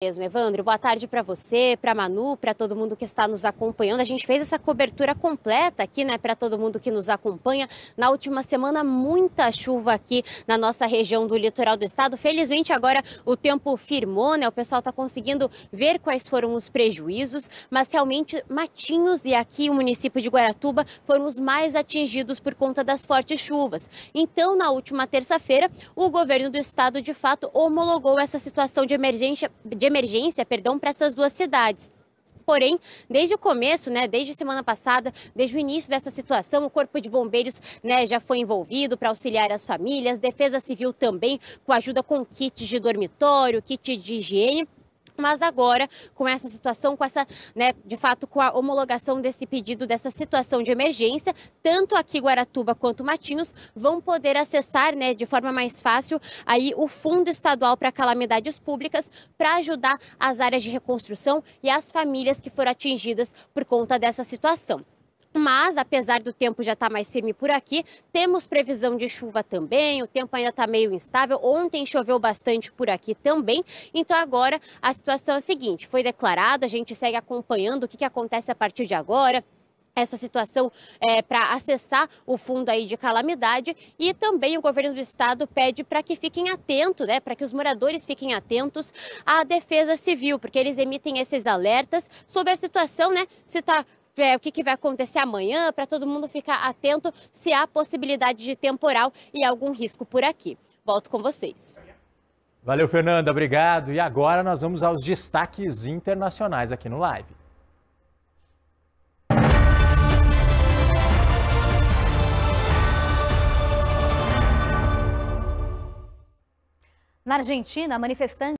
mesmo, Evandro. Boa tarde para você, para Manu, para todo mundo que está nos acompanhando. A gente fez essa cobertura completa aqui, né, para todo mundo que nos acompanha. Na última semana, muita chuva aqui na nossa região do litoral do estado. Felizmente, agora o tempo firmou, né? O pessoal está conseguindo ver quais foram os prejuízos, mas realmente Matinhos e aqui o município de Guaratuba foram os mais atingidos por conta das fortes chuvas. Então, na última terça-feira, o governo do estado de fato homologou essa situação de emergência. De emergência, perdão, para essas duas cidades. Porém, desde o começo, né, desde semana passada, desde o início dessa situação, o Corpo de Bombeiros né, já foi envolvido para auxiliar as famílias, Defesa Civil também, com ajuda com kits de dormitório, kit de higiene. Mas agora, com essa situação, com essa, né, de fato, com a homologação desse pedido, dessa situação de emergência, tanto aqui Guaratuba quanto Matinhos vão poder acessar, né, de forma mais fácil, aí o Fundo Estadual para Calamidades Públicas para ajudar as áreas de reconstrução e as famílias que foram atingidas por conta dessa situação. Mas, apesar do tempo já estar tá mais firme por aqui, temos previsão de chuva também. O tempo ainda está meio instável. Ontem choveu bastante por aqui também. Então, agora a situação é a seguinte: foi declarado, a gente segue acompanhando o que, que acontece a partir de agora essa situação é, para acessar o fundo aí de calamidade e também o governo do estado pede para que fiquem atentos, né, para que os moradores fiquem atentos à defesa civil, porque eles emitem esses alertas sobre a situação, né, se está é, o que, que vai acontecer amanhã, para todo mundo ficar atento se há possibilidade de temporal e algum risco por aqui. Volto com vocês. Valeu, Fernanda, obrigado. E agora nós vamos aos destaques internacionais aqui no Live. Na Argentina, manifestantes